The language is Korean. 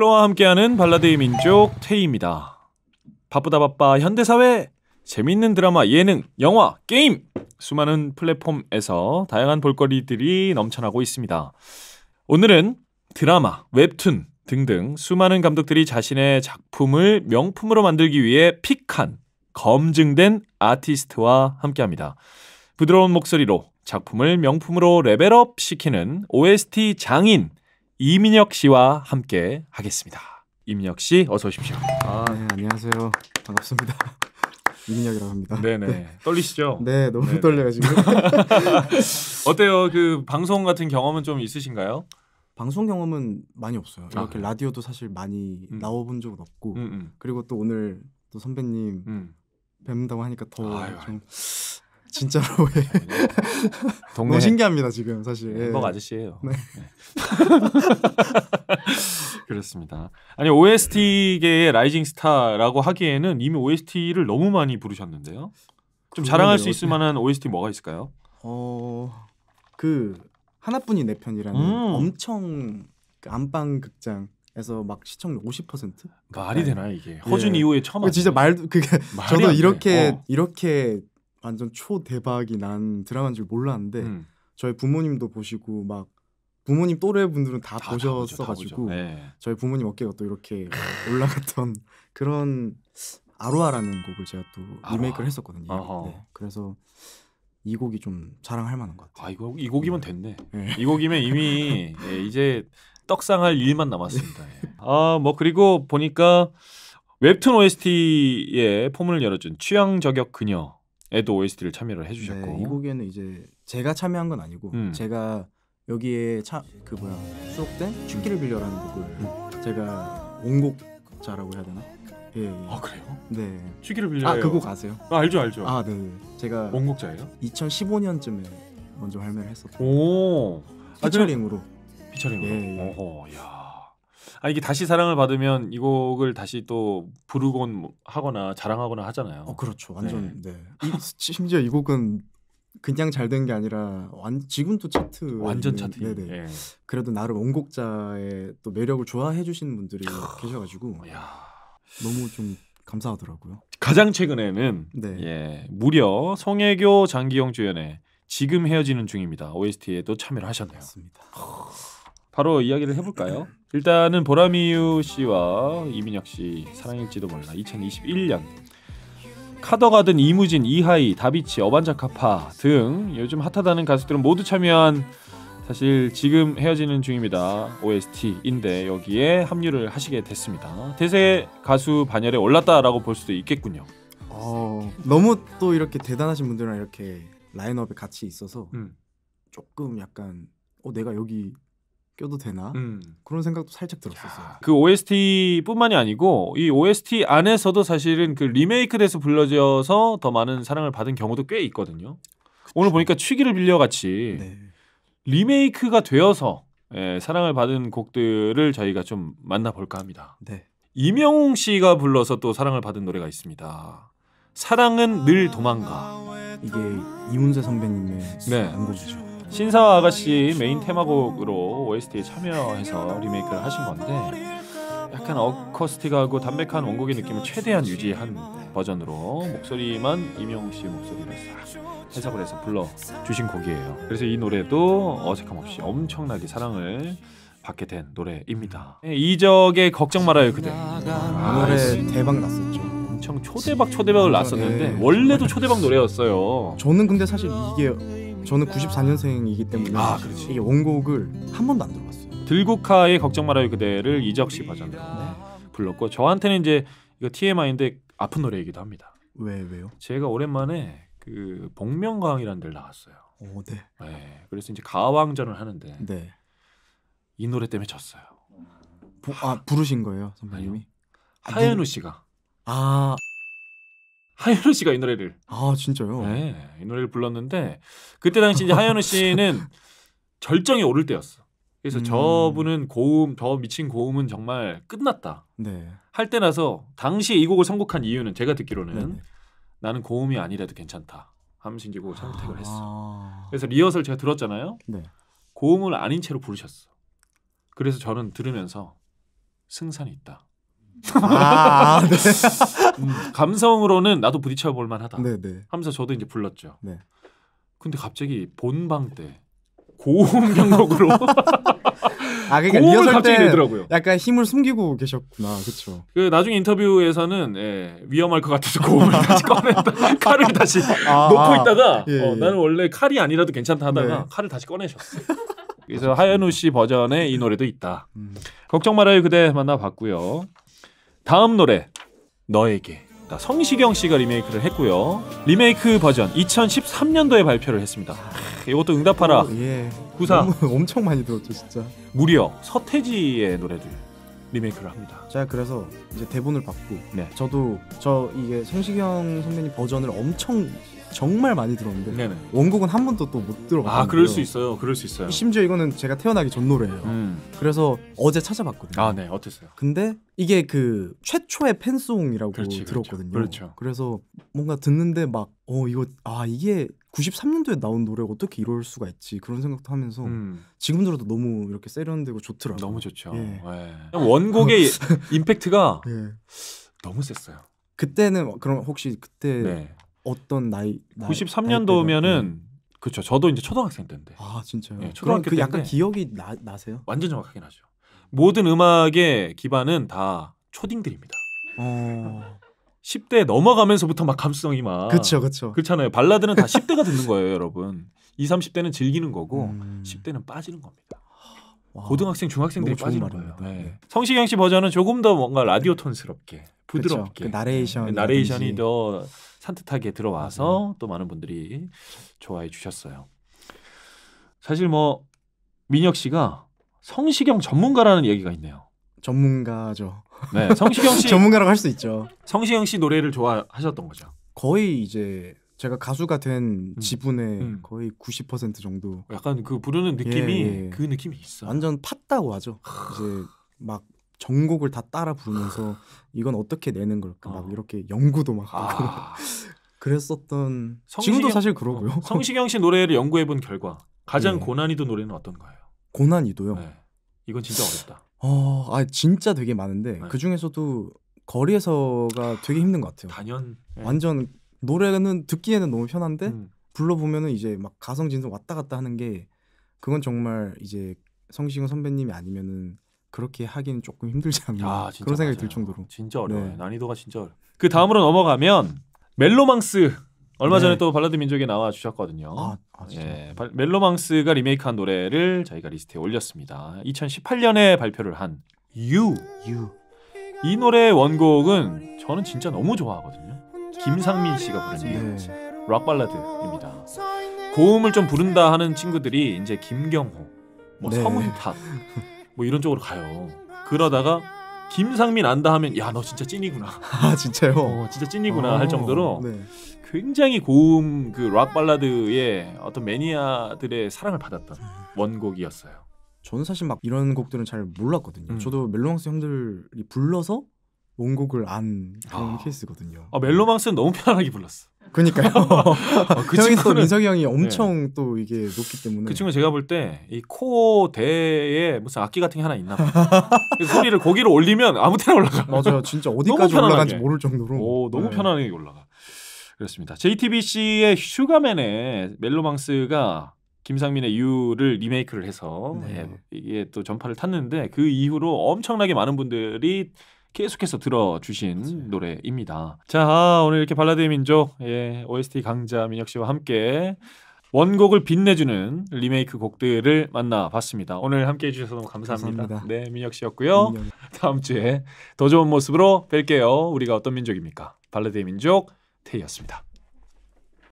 첼로와 함께하는 발라드의 민족 테이입니다. 바쁘다 바빠 현대사회 재밌는 드라마, 예능, 영화, 게임 수많은 플랫폼에서 다양한 볼거리들이 넘쳐나고 있습니다. 오늘은 드라마, 웹툰 등등 수많은 감독들이 자신의 작품을 명품으로 만들기 위해 픽한 검증된 아티스트와 함께합니다. 부드러운 목소리로 작품을 명품으로 레벨업 시키는 OST 장인 이민혁 씨와 함께 하겠습니다. 이민혁 씨 어서 오십시오. 아, 네, 안녕하세요. 반갑습니다. 이민혁이라고 합니다. 네네. 네. 네. 떨리시죠? 네, 너무 네네. 떨려요 지금. 어때요? 그 방송 같은 경험은 좀 있으신가요? 방송 경험은 많이 없어요. 아. 이렇게 아, 라디오도 사실 많이 음. 나와본 적은 없고, 음, 음. 그리고 또 오늘 또 선배님 음. 뵙는다고 하니까 더 아유, 좀. 아유. 진짜로 왜? 뭐, 동네 너무 신기합니다 지금 사실. 햄버 예. 아저씨예요. 네. 예. 그렇습니다. 아니 OST계의 라이징 스타라고 하기에는 이미 OST를 너무 많이 부르셨는데요. 좀 자랑할 수 네. 있을 만한 OST 뭐가 있을까요? 어, 그 하나뿐인 내 편이라는 음. 엄청 그 안방 극장. 에서 막 시청률 50% 말이 네. 되나 이게 허준 예. 이후에 처음 그 진짜 말 그게 저도 이렇게 어. 이렇게 완전 초 대박이 난 드라마인 줄 몰랐는데 음. 저희 부모님도 보시고 막 부모님 또래 분들은 다, 다 보셨어가지고 다 네. 저희 부모님 어깨가 또 이렇게 올라갔던 그런 아로아라는 곡을 제가 또 아로아. 리메이크를 했었거든요. 네. 그래서 이 곡이 좀 자랑할 만한 것 같아요. 아 이거 이 곡이면 네. 됐네. 네. 이 곡이면 이미 예, 이제 떡상할 일만 남았습니다. 예. 아뭐 그리고 보니까 웹툰 OST에 포문을 열어준 취향 저격 그녀 에드 OST를 참여를 해주셨고 네, 이 곡에는 이제 제가 참여한 건 아니고 음. 제가 여기에 차, 그 뭐야 수록된 춥기를 빌려라는 곡을 음. 제가 원곡자라고 해야 되나? 예, 예. 아 그래요? 네. 춥기를 아, 빌려. 아그 곡 아세요? 아 알죠 알죠. 아 네. 네. 제가 원곡자예요? 2015년쯤에 먼저 발매를 했었고. 오. 아, 피처링으로. 아, 피처링으로. 예, 예. 어허, 야. 아 이게 다시 사랑을 받으면 이 곡을 다시 또 부르곤 뭐 하거나 자랑하거나 하잖아요. 어 그렇죠. 네. 완전 네. 네. 이, 심지어 이 곡은 그냥 잘 된 게 아니라 완 지금도 차트 완전 차트 네네 예. 그래도 나름 원곡자의 또 매력을 좋아해 주시는 분들이 계셔가지고 야. 너무 좀 감사하더라고요. 가장 최근에는 네. 예 무려 성혜교 장기영 주연의 지금 헤어지는 중입니다 OST에도 참여를 하셨네요. 맞습니다. 바로 이야기를 해볼까요? 일단은 보라미유 씨와 이민혁 씨 사랑일지도 몰라 2021년 카더가든 이무진 이하이 다비치 어반자카파 등 요즘 핫하다는 가수들은 모두 참여한 사실 지금 헤어지는 중입니다 OST인데 여기에 합류를 하시게 됐습니다 대세 가수 반열에 올랐다라고 볼 수도 있겠군요. 어, 너무 또 이렇게 대단하신 분들이랑 이렇게 라인업에 같이 있어서 음. 조금 약간 어 내가 여기 껴도 되나 음. 그런 생각도 살짝 들었었어요. 야. 그 OST뿐만이 아니고 이 OST 안에서도 사실은 그 리메이크돼서 불러져서 더 많은 사랑을 받은 경우도 꽤 있거든요. 그쵸. 오늘 보니까 취기를 빌려 같이 네. 리메이크가 되어서 예, 사랑을 받은 곡들을 저희가 좀 만나볼까 합니다. 네. 이명웅 씨가 불러서 또 사랑을 받은 노래가 있습니다. 사랑은 늘 도망가. 이게 이문세 선배님의 네. 안고주죠. 신사와 아가씨 메인 테마곡으로 OST에 참여해서 리메이크를 하신 건데 약간 어쿠스틱하고 담백한 원곡의 느낌을 최대한 유지한 버전으로 목소리만 이명웅 씨 목소리로 싹 해석을 해서 불러 주신 곡이에요. 그래서 이 노래도 어색함 없이 엄청나게 사랑을 받게 된 노래입니다. 네, 이적의 걱정 말아요 그대. 아, 노래 대박 났었죠. 엄청 초대박 초대박을 네. 났었는데 원래도 초대박 노래였어요. 저는 근데 사실 이게 저는 94년생이기 때문에 아, 이 원곡을 한 번도 안 들어봤어요. 들국화의 걱정 말아요 그대를 이적 씨 아. 버전으로 네. 불렀고 저한테는 이제 이거 TMI인데 아픈 노래이기도 합니다. 왜 왜요? 제가 오랜만에 그 복면가왕이라는 데를 나왔어요. 오, 어, 네. 네. 그래서 이제 가왕전을 하는데 네. 이 노래 때문에 졌어요. 보, 아 부르신 거예요 선배님이? 아, 하현우 씨가 아 하현우 씨가 이 노래를 아 진짜요? 네, 이 노래를 불렀는데 그때 당시 이제 하현우 씨는 절정이 오를 때였어. 그래서 음. 저분은 고음 더 미친 고음은 정말 끝났다. 네. 할때나서 당시에 이 곡을 선곡한 이유는 제가 듣기로는 네네. 나는 고음이 아니라도 괜찮다 하면서 이제 곡을 선택을 아. 했어. 그래서 리허설 제가 들었잖아요. 네. 고음을 아닌 채로 부르셨어. 그래서 저는 들으면서 승산이 있다. 아, 네. 음, 감성으로는 나도 부딪혀 볼 만하다. 네네. 하면서 저도 이제 불렀죠. 네. 근데 갑자기 본방 때 고음 경곡으로 아, 그러니까 고음을 갑자기 내더라고요. 약간 힘을 숨기고 계셨구나, 그렇죠. 그 나중에 인터뷰에서는 예, 위험할 것 같아서 고음을 다시 꺼냈다, 칼을 다시 아, 놓고 아. 있다가 예, 어, 예. 나는 원래 칼이 아니라도 괜찮다 하다가 네. 칼을 다시 꺼내셨어. 그래서 하현우 씨 버전의 이 노래도 있다. 음. 걱정 말아요 그대 만나봤고요. 다음 노래 너에게 성시경 씨가 리메이크를 했고요. 리메이크 버전 2013년도에 발표를 했습니다. 크, 아, 이것도 응답하라. 오, 어, 예. 구사 엄청 많이 들었죠 진짜. 무려 서태지의 노래들 리메이크를 합니다. 제가 그래서 이제 대본을 받고 네. 저도 저 이게 성시경 선배님 버전을 엄청 정말 많이 들었는데 네네. 원곡은 한 번도 또 못 들어봤어요. 아 그럴 수 있어요. 그럴 수 있어요. 심지어 이거는 제가 태어나기 전 노래예요. 음. 그래서 어제 찾아봤거든요. 아네 어땠어요? 근데 이게 그 최초의 팬송이라고 그렇지, 그렇죠. 들었거든요. 그렇죠. 그래서 뭔가 듣는데 막어 이거 아 이게 93년도에 나온 노래가 어떻게 이럴 수가 있지 그런 생각도 하면서 음. 지금 들어도 너무 이렇게 세련되고 좋더라고요. 너무 좋죠. 예. 예. 원곡의 임팩트가 예. 너무 셌어요. 그때는 그럼 혹시 그때 네. 어떤 나이, 나이 93년도면은 그렇죠. 저도 이제 초등학생 때인데. 아 진짜요? 네, 초등학교 그 약간 기억이 나, 나세요? 완전 정확하게 나죠. 모든 음악의 기반은 다 초딩들입니다. 어... 10대 넘어가면서부터 막 감성이 막 그렇죠, 그렇죠. 그렇잖아요. 발라드는 다 10대가 듣는 거예요, 여러분. 2, 0 30대는 즐기는 거고 음... 10대는 빠지는 겁니다. 와, 고등학생, 중학생들이 빠지는 거예요. 네. 네. 성시경 씨 버전은 조금 더 뭔가 라디오 톤스럽게 그 부드럽게 그 나레이션 네, 나레이션이 더 산뜻하게 들어와서 음. 또 많은 분들이 좋아해 주셨어요. 사실 뭐 민혁 씨가 성시경 전문가라는 얘기가 있네요. 전문가죠. 네, 성시경 씨 전문가라고 할 수 있죠. 성시경 씨 노래를 좋아하셨던 거죠. 거의 이제 제가 가수가 된 음. 지분의 음. 거의 90% 정도. 약간 그 부르는 느낌이 예, 예. 그 느낌이 있어. 완전 팠다고 하죠. 이제 막 전곡을 다 따라 부르면서 아. 이건 어떻게 내는 걸까 막 아. 이렇게 연구도 막 아. 그랬었던 성시경, 지금도 사실 그러고요. 어, 성시경 씨 노래를 연구해 본 결과 가장 네. 고난이도 노래는 어떤가요? 고난이도요. 네. 이건 진짜 어렵다. 어, 아 진짜 되게 많은데 네. 그 중에서도 거리에서가 되게 힘든 것 같아요. 단연 네. 네. 완전 노래는 듣기에는 너무 편한데 음. 불러 보면은 이제 막 가성 진성 왔다 갔다 하는 게 그건 정말 이제 성시경 선배님이 아니면은 그렇게 하기는 조금 힘들지 않나 아, 그런 생각이 맞아요. 들 정도로 진짜 어려워요 네. 난이도가 진짜 어려워 그 다음으로 넘어가면 멜로망스 얼마 네. 전에 또 발라드 민족에 나와 주셨거든요 아, 아, 예, 멜로망스가 리메이크한 노래를 저희가 리스트에 올렸습니다 2018년에 발표를 한 You, you. 이 노래의 원곡은 저는 진짜 너무 좋아하거든요 김상민 씨가 부른 네. 락 발라드입니다 고음을 좀 부른다 하는 친구들이 이제 김경호 뭐 네. 서문탁 뭐 이런 쪽으로 가요. 그러다가 김상민 안다 하면 야 너 진짜 찐이구나. 아 진짜요? 어, 진짜 찐이구나 아, 할 어. 정도로 네. 굉장히 고음 그 락 발라드의 어떤 매니아들의 사랑을 받았던 원곡이었어요. 저는 사실 막 이런 곡들은 잘 몰랐거든요. 음. 저도 멜로망스 형들이 불러서 원곡을 안 그런 아. 케이스거든요. 아 멜로망스는 너무 편하게 불렀어. 그니까요. 아, 그 형이 또 민석이 형이 네. 엄청 네. 또 이게 높기 때문에 그 친구 제가 볼 때 이 코대에 무슨 악기 같은 게 하나 있나 봐. 소리를 고기로 올리면 아무 때나 올라가. 맞아요. 진짜 어디까지 올라간지 모를 정도로. 오, 너무 네. 편하게 올라가. 그렇습니다. JTBC의 슈가맨의 멜로망스가 김상민의 유를 리메이크를 해서 네. 예, 이게 또 전파를 탔는데 그 이후로 엄청나게 많은 분들이 계속해서 들어주신 맞아요. 노래입니다. 자, 오늘 이렇게 발라드의 민족, 예, OST 강자 민혁 씨와 함께 원곡을 빛내주는 리메이크 곡들을 만나봤습니다. 오늘 함께 해주셔서 너무 감사합니다. 감사합니다. 네, 민혁 씨였고요. 민혁. 다음 주에 더 좋은 모습으로 뵐게요. 우리가 어떤 민족입니까? 발라드의 민족, 테이였습니다.